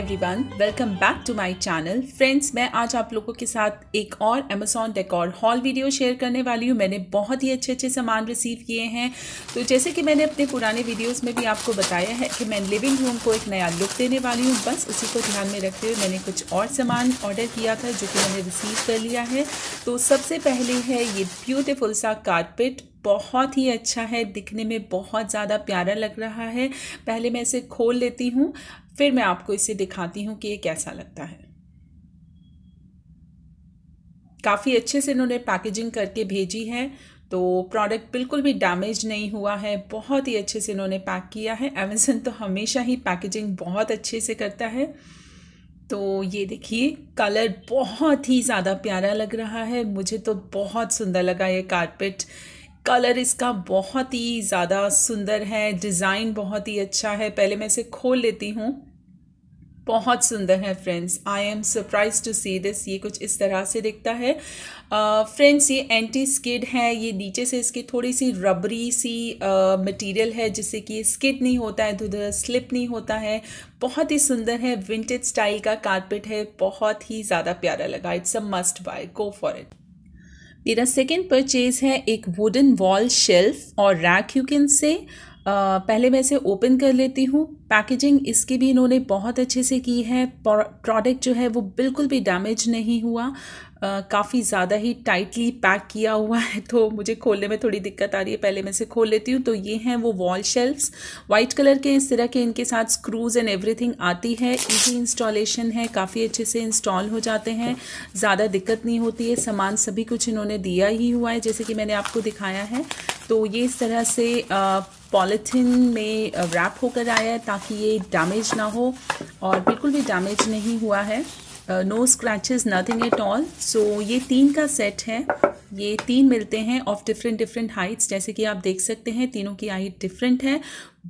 Everyone welcome back to my channel friends मैं आज आप लोगों के साथ एक और Amazon decor haul video share करने वाली हूँ मैंने बहुत ही अच्छे अच्छे सामान रिसीव किए हैं तो जैसे कि मैंने अपने पुराने वीडियोस में भी आपको बताया है कि मैं लिविंग रूम को एक नया लुक देने वाली हूँ बस उसी को ध्यान में रखते हुए मैंने कुछ और सामान ऑर्डर किया था जो कि मैंने रिसीव कर लिया है तो सबसे पहले है ये ब्यूटिफुल सा कारपेट बहुत ही अच्छा है दिखने में बहुत ज़्यादा प्यारा लग रहा है पहले मैं इसे खोल लेती हूँ फिर मैं आपको इसे दिखाती हूँ कि ये कैसा लगता है काफ़ी अच्छे से इन्होंने पैकेजिंग करके भेजी है तो प्रोडक्ट बिल्कुल भी डैमेज नहीं हुआ है बहुत ही अच्छे से इन्होंने पैक किया है अमेज़न तो हमेशा ही पैकेजिंग बहुत अच्छे से करता है तो ये देखिए कलर बहुत ही ज़्यादा प्यारा लग रहा है मुझे तो बहुत सुंदर लगा ये कारपेट कलर इसका बहुत ही ज़्यादा सुंदर है डिज़ाइन बहुत ही अच्छा है पहले मैं इसे खोल लेती हूँ बहुत सुंदर है friends I am surprise to see this ये कुछ इस तरह से दिखता है फ्रेंड्स uh, ये एंटी स्किड है ये नीचे से इसकी थोड़ी सी रबरी सी मटेरियल uh, है जिससे कि ये स्किड नहीं होता है धुधर स्लिप नहीं होता है बहुत ही सुंदर है विंटेज स्टाइल का कारपेट है बहुत ही ज़्यादा प्यारा लगा it's a must buy go for it मेरा सेकेंड परचेज है एक वुडन वॉल शेल्फ और रैक यू कैन से पहले मैं इसे ओपन कर लेती हूँ पैकेजिंग इसकी भी इन्होंने बहुत अच्छे से की है प्रोडक्ट जो है वो बिल्कुल भी डैमेज नहीं हुआ काफ़ी ज़्यादा ही टाइटली पैक किया हुआ है तो मुझे खोलने में थोड़ी दिक्कत आ रही है पहले मैं इसे खोल लेती हूँ तो ये हैं वो वॉल शेल्फ्स वाइट कलर के इस तरह के इनके साथ स्क्रूज़ एंड एवरीथिंग आती है इजी इंस्टॉलेशन है काफ़ी अच्छे से इंस्टॉल हो जाते हैं ज़्यादा दिक्कत नहीं होती है सामान सभी कुछ इन्होंने दिया ही हुआ है जैसे कि मैंने आपको दिखाया है तो ये इस तरह से आ, पॉलीथीन में रैप होकर आया है ताकि ये डैमेज ना हो और बिल्कुल भी डैमेज नहीं हुआ है no scratches nothing at all so ये तीन का सेट है ये तीन मिलते हैं ऑफ डिफरेंट डिफरेंट हाइट्स जैसे कि आप देख सकते हैं तीनों की हाइट डिफरेंट है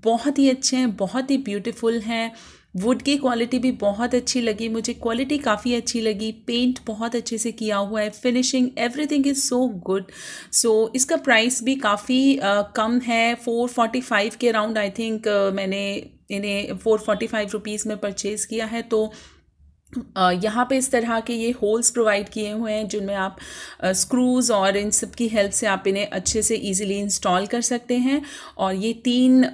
बहुत ही अच्छे हैं बहुत ही ब्यूटीफुल हैं वुड की क्वालिटी भी बहुत अच्छी लगी मुझे क्वालिटी काफ़ी अच्छी लगी पेंट बहुत अच्छे से किया हुआ है finishing everything is so good so इसका प्राइस भी काफ़ी uh, कम है फ़ोर फोर्टी फाइव के अराउंड आई थिंक मैंने इन्हें फ़ोर फोर्टी फाइव रुपीज़ में परचेज़ किया है तो यहाँ पे इस तरह के ये होल्स प्रोवाइड किए हुए हैं जिनमें आप स्क्रूज़ और इन सब की हेल्प से आप इन्हें अच्छे से इजीली इंस्टॉल कर सकते हैं और ये तीन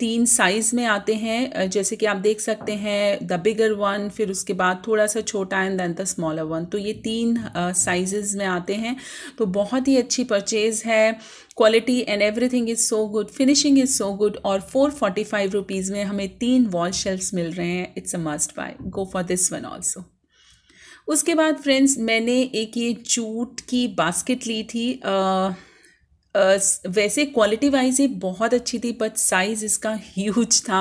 तीन साइज़ में आते हैं जैसे कि आप देख सकते हैं द बिगर वन फिर उसके बाद थोड़ा सा छोटा and then the smaller one तो ये तीन साइजेस में आते हैं तो बहुत ही अच्छी परचेज़ है quality and everything is so good finishing is so good और फोर फोर्टी फाइव रुपीज़ में हमें तीन वॉल शेल्फ्स मिल रहे हैं it's a must buy go for this one also उसके बाद फ्रेंड्स मैंने एक ये जूट की बास्केट ली थी uh, वैसे क्वालिटी वाइज ये बहुत अच्छी थी बट साइज़ इसका ह्यूज था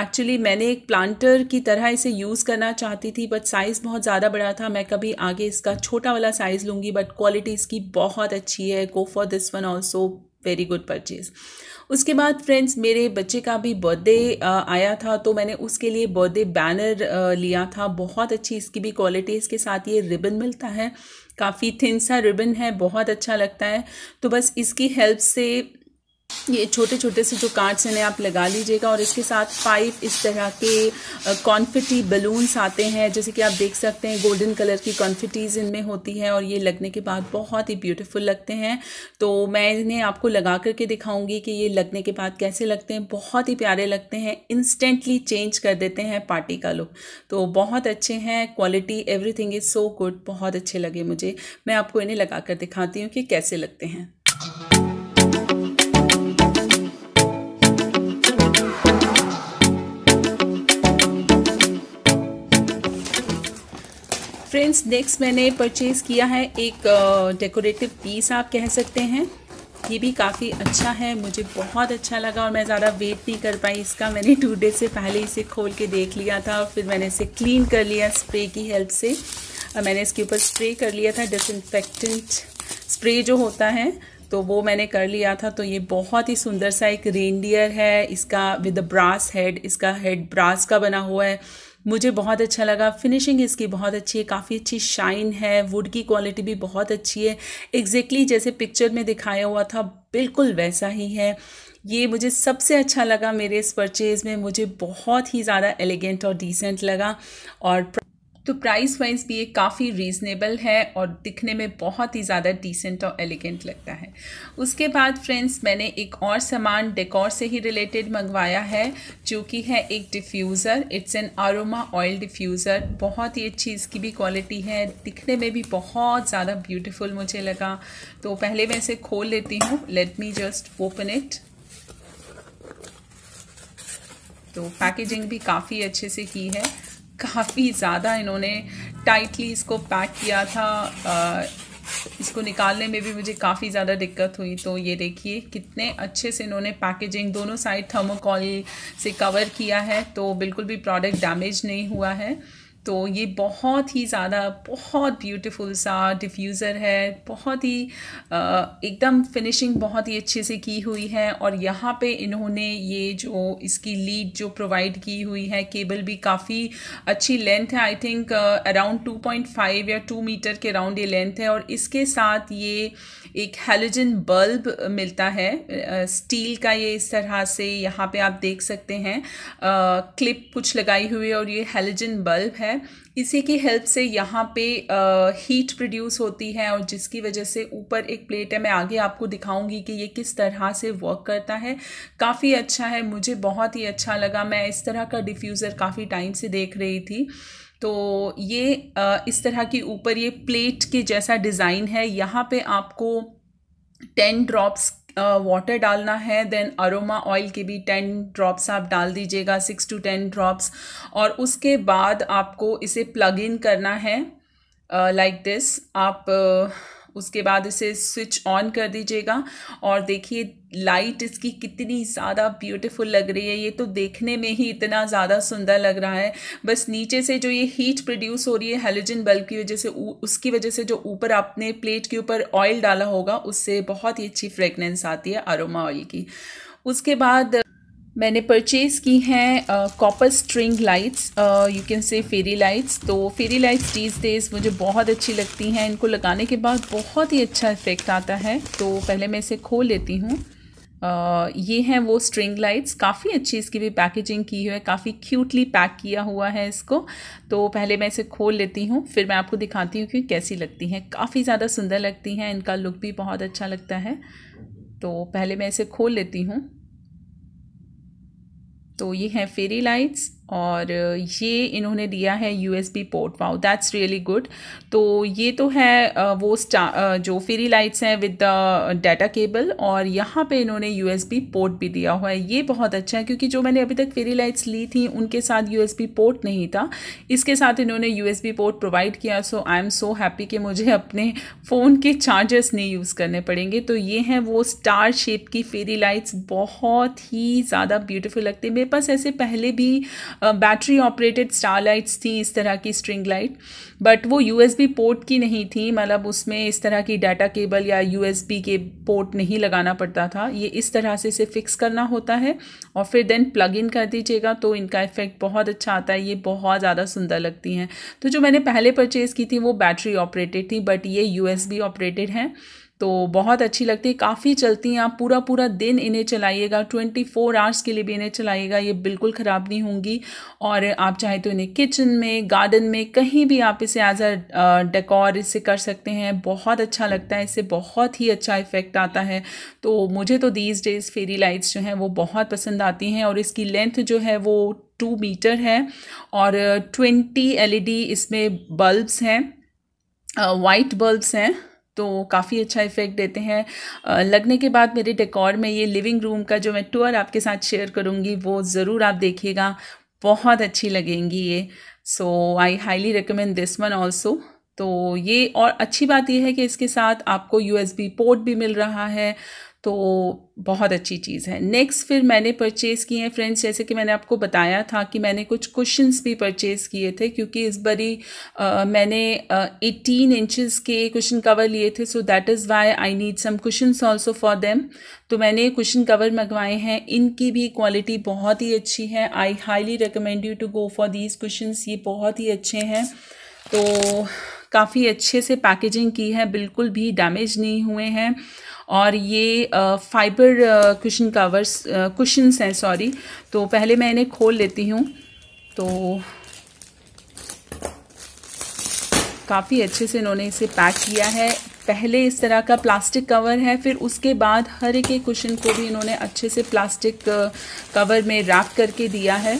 एक्चुअली मैंने एक प्लांटर की तरह इसे यूज़ करना चाहती थी बट साइज़ बहुत ज़्यादा बड़ा था मैं कभी आगे इसका छोटा वाला साइज़ लूँगी बट क्वालिटी इसकी बहुत अच्छी है go for this one also very good purchase उसके बाद फ्रेंड्स मेरे बच्चे का भी बर्थडे आया था तो मैंने उसके लिए बर्थडे बैनर लिया था बहुत अच्छी इसकी भी क्वालिटी इसके साथ ये रिबन मिलता है काफ़ी थिन सा रिबन है बहुत अच्छा लगता है तो बस इसकी हेल्प से ये छोटे छोटे से जो कार्ड्स इन्हें आप लगा लीजिएगा और इसके साथ फाइव इस तरह के कॉन्फिटी बलून्स आते हैं जैसे कि आप देख सकते हैं गोल्डन कलर की कॉन्फिटीज़ इनमें होती है और ये लगने के बाद बहुत ही ब्यूटीफुल लगते हैं तो मैं इन्हें आपको लगा करके दिखाऊंगी कि ये लगने के बाद कैसे लगते हैं बहुत ही प्यारे लगते हैं इंस्टेंटली चेंज कर देते हैं पार्टी का लुक तो बहुत अच्छे हैं quality everything is so good बहुत अच्छे लगे मुझे मैं आपको इन्हें लगा कर दिखाती हूँ कि कैसे लगते हैं फ्रेंड्स नेक्स्ट मैंने परचेज़ किया है एक डेकोरेटिव पीस आप कह सकते हैं ये भी काफ़ी अच्छा है मुझे बहुत अच्छा लगा और मैं ज़्यादा वेट नहीं कर पाई इसका मैंने टू डे से पहले इसे खोल के देख लिया था और फिर मैंने इसे क्लीन कर लिया स्प्रे की हेल्प से और मैंने इसके ऊपर स्प्रे कर लिया था डिसइनफेक्टेंट स्प्रे जो होता है तो वो मैंने कर लिया था तो ये बहुत ही सुंदर सा एक रेनडियर है इसका विद ब्रास हेड इसका हेड ब्रास का बना हुआ है मुझे बहुत अच्छा लगा फिनिशिंग इसकी बहुत अच्छी है काफ़ी अच्छी शाइन है वुड की क्वालिटी भी बहुत अच्छी है एग्जैक्टली exactly जैसे पिक्चर में दिखाया हुआ था बिल्कुल वैसा ही है ये मुझे सबसे अच्छा लगा मेरे इस परचेज़ में मुझे बहुत ही ज़्यादा एलिगेंट और डिसेंट लगा और तो प्राइस वाइज भी ये काफ़ी रीज़नेबल है और दिखने में बहुत ही ज़्यादा डिसेंट और एलिगेंट लगता है उसके बाद फ्रेंड्स मैंने एक और सामान डेकोर से ही रिलेटेड मंगवाया है जो कि है एक diffuser it's an aroma oil diffuser बहुत ही अच्छी इसकी भी क्वालिटी है दिखने में भी बहुत ज़्यादा ब्यूटिफुल मुझे लगा तो पहले मैं इसे खोल लेती हूँ let me just open it तो पैकेजिंग भी काफ़ी अच्छे से की है काफ़ी ज़्यादा इन्होंने टाइटली इसको पैक किया था आ, इसको निकालने में भी मुझे काफ़ी ज़्यादा दिक्कत हुई तो ये देखिए कितने अच्छे से इन्होंने पैकेजिंग दोनों साइड थर्मोकॉल से कवर किया है तो बिल्कुल भी प्रोडक्ट डैमेज नहीं हुआ है तो ये बहुत ही ज़्यादा बहुत ब्यूटीफुल सा डिफ्यूज़र है बहुत ही एकदम फिनिशिंग बहुत ही अच्छे से की हुई है और यहाँ पे इन्होंने ये जो इसकी लीड जो प्रोवाइड की हुई है केबल भी काफ़ी अच्छी लेंथ है आई थिंक अराउंड 2.5 या 2 मीटर के अराउंड ये लेंथ है और इसके साथ ये एक हेलोजन बल्ब मिलता है स्टील का ये इस तरह से यहाँ पे आप देख सकते हैं आ, क्लिप कुछ लगाई हुई है और ये हेलोजन बल्ब है इसी की हेल्प से यहाँ पे आ, हीट प्रोड्यूस होती है और जिसकी वजह से ऊपर एक प्लेट है मैं आगे आपको दिखाऊंगी कि ये किस तरह से वर्क करता है काफ़ी अच्छा है मुझे बहुत ही अच्छा लगा मैं इस तरह का डिफ्यूज़र काफ़ी टाइम से देख रही थी तो ये इस तरह की ऊपर ये प्लेट के जैसा डिज़ाइन है यहाँ पे आपको टेन ड्रॉप्स वाटर डालना है देन अरोमा ऑयल के भी टेन ड्रॉप्स आप डाल दीजिएगा सिक्स टू टेन ड्रॉप्स और उसके बाद आपको इसे प्लग इन करना है लाइक uh, दिस like आप uh, उसके बाद इसे स्विच ऑन कर दीजिएगा और देखिए लाइट इसकी कितनी ज़्यादा ब्यूटीफुल लग रही है ये तो देखने में ही इतना ज़्यादा सुंदर लग रहा है बस नीचे से जो ये हीट प्रोड्यूस हो रही है हेलोजन बल्ब की वजह से उसकी वजह से जो ऊपर आपने प्लेट के ऊपर ऑयल डाला होगा उससे बहुत ही अच्छी फ्रेगनेंस आती है अरोमा ऑयल की उसके बाद मैंने परचेज़ की हैं copper string lights you can say fairy lights तो फेरी लाइट्स डीज डेज मुझे बहुत अच्छी लगती हैं इनको लगाने के बाद बहुत ही अच्छा इफ़ेक्ट आता है तो पहले मैं इसे खोल लेती हूँ ये हैं वो स्ट्रिंग लाइट्स काफ़ी अच्छी इसकी भी पैकेजिंग की हुई है काफ़ी क्यूटली पैक किया हुआ है इसको तो पहले मैं इसे खोल लेती हूँ फिर मैं आपको दिखाती हूँ कि कैसी लगती हैं काफ़ी ज़्यादा सुंदर लगती हैं इनका लुक भी बहुत अच्छा लगता है तो पहले मैं इसे खोल लेती हूँ तो ये हैं फेरी लाइट्स और ये इन्होंने दिया है U S B port wow that's really good तो ये तो है वो स्टा जो फेरी लाइट्स हैं विद द डाटा केबल और यहाँ पे इन्होंने यू एस बी पोर्ट भी दिया हुआ है ये बहुत अच्छा है क्योंकि जो मैंने अभी तक फेरी लाइट्स ली थी उनके साथ यू एस बी पोर्ट नहीं था इसके साथ इन्होंने U S B port provide किया so I am so happy कि मुझे अपने फ़ोन के चार्जर्स नहीं यूज़ करने पड़ेंगे तो ये हैं वो स्टार शेप की फेरी लाइट्स बहुत ही ज़्यादा ब्यूटिफुल लगती है मेरे पास ऐसे पहले भी बैटरी ऑपरेटेड स्टार लाइट्स थी इस तरह की स्ट्रिंग लाइट बट वो यू पोर्ट की नहीं थी मतलब उसमें इस तरह की डाटा केबल या यू के पोर्ट नहीं लगाना पड़ता था ये इस तरह से इसे फिक्स करना होता है और फिर देन प्लग इन कर दीजिएगा तो इनका इफेक्ट बहुत अच्छा आता है ये बहुत ज़्यादा सुंदर लगती हैं तो जो मैंने पहले परचेज़ की थी वो बैटरी ऑपरेटेड थी बट ये यू ऑपरेटेड हैं तो बहुत अच्छी लगती है काफ़ी चलती हैं आप पूरा पूरा दिन इन्हें चलाइएगा ट्वेंटी फोर आवर्स के लिए भी इन्हें चलाइएगा ये बिल्कुल ख़राब नहीं होंगी और आप चाहे तो इन्हें किचन में गार्डन में कहीं भी आप इसे एज अ डेकोर इसे कर सकते हैं बहुत अच्छा लगता है इससे बहुत ही अच्छा इफेक्ट आता है तो मुझे तो दीज डेज़ फेरी लाइट्स जो हैं वो बहुत पसंद आती हैं और इसकी लेंथ जो है वो टू मीटर है और ट्वेंटी एल e इसमें बल्ब्स हैं वाइट बल्ब्स हैं तो काफ़ी अच्छा इफ़ेक्ट देते हैं लगने के बाद मेरे डेकोर में ये लिविंग रूम का जो मैं टूर आपके साथ शेयर करूँगी वो ज़रूर आप देखिएगा बहुत अच्छी लगेंगी ये so I highly recommend this one also तो ये और अच्छी बात यह है कि इसके साथ आपको यू पोर्ट भी मिल रहा है तो बहुत अच्छी चीज़ है नेक्स्ट फिर मैंने परचेज़ किए हैं फ्रेंड्स जैसे कि मैंने आपको बताया था कि मैंने कुछ कुशन्स भी परचेज़ किए थे क्योंकि इस बारी मैंने एटीन इंचज़ के कुशन कवर लिए थे so that is why I need some cushions also for them तो मैंने कुशन कवर मंगवाए हैं इनकी भी क्वालिटी बहुत ही अच्छी है I highly recommend you to go for these cushions ये बहुत ही अच्छे हैं तो काफ़ी अच्छे से पैकेजिंग की है बिल्कुल भी डैमेज नहीं हुए हैं और ये फाइबर कुशन कवर्स कुशन्स हैं सॉरी तो पहले मैं इन्हें खोल लेती हूँ तो काफ़ी अच्छे से इन्होंने इसे पैक किया है पहले इस तरह का प्लास्टिक कवर है फिर उसके बाद हर एक कुशन को भी इन्होंने अच्छे से प्लास्टिक कवर में रैप करके दिया है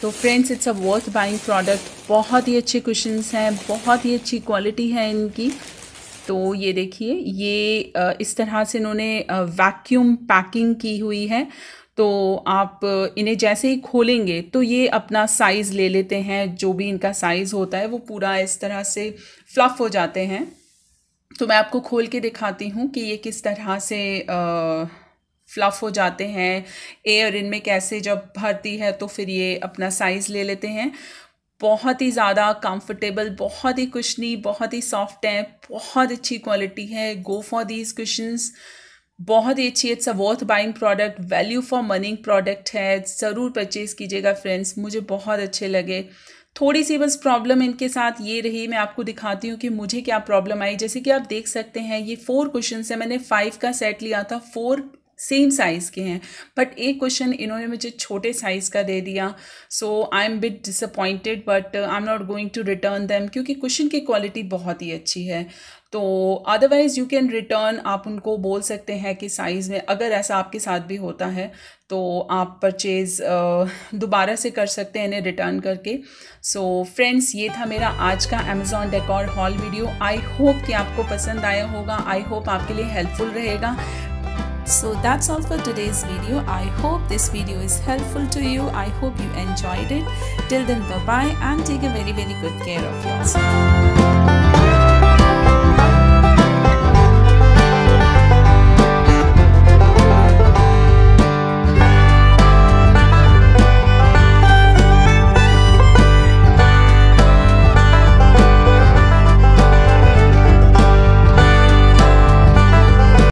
तो friends it's a worth buying product बहुत ही अच्छे क्वेश्चन हैं बहुत ही अच्छी क्वालिटी है इनकी तो ये देखिए ये इस तरह से इन्होंने वैक्यूम पैकिंग की हुई है तो आप इन्हें जैसे ही खोलेंगे तो ये अपना साइज़ ले लेते हैं जो भी इनका साइज़ होता है वो पूरा इस तरह से फ्लफ़ हो जाते हैं तो मैं आपको खोल के दिखाती हूँ कि ये किस तरह से आ, फ्लफ़ हो जाते हैं एयर इनमें कैसे जब भरती है तो फिर ये अपना साइज़ ले लेते हैं बहुत ही ज़्यादा कंफर्टेबल बहुत ही कुशनी बहुत ही सॉफ्ट है बहुत अच्छी क्वालिटी है गो फॉर दीज कुशंस बहुत ही अच्छी it's a worth buying product value for money product है ज़रूर परचेज़ कीजिएगा फ्रेंड्स मुझे बहुत अच्छे लगे थोड़ी सी बस प्रॉब्लम इनके साथ ये रही मैं आपको दिखाती हूँ कि मुझे क्या प्रॉब्लम आई जैसे कि आप देख सकते हैं ये फोर क्वेश्चन है मैंने फाइव का सेट लिया था फोर सेम साइज़ के हैं बट एक क्वेश्चन इन्होंने मुझे छोटे साइज़ का दे दिया so I am bit disappointed but I am not going to return them क्योंकि क्वेश्चन की क्वालिटी बहुत ही अच्छी है तो अदरवाइज़ यू कैन रिटर्न आप उनको बोल सकते हैं कि साइज़ में अगर ऐसा आपके साथ भी होता है तो आप परचेज़ uh, दोबारा से कर सकते हैं इन्हें रिटर्न करके सो so, फ्रेंड्स ये था मेरा आज का Amazon decor haul video I hope कि आपको पसंद आया होगा आई होप आपके लिए हेल्पफुल रहेगा So that's all for today's video. I hope this video is helpful to you. I hope you enjoyed it. Till then bye bye and take a very very good care of yourself.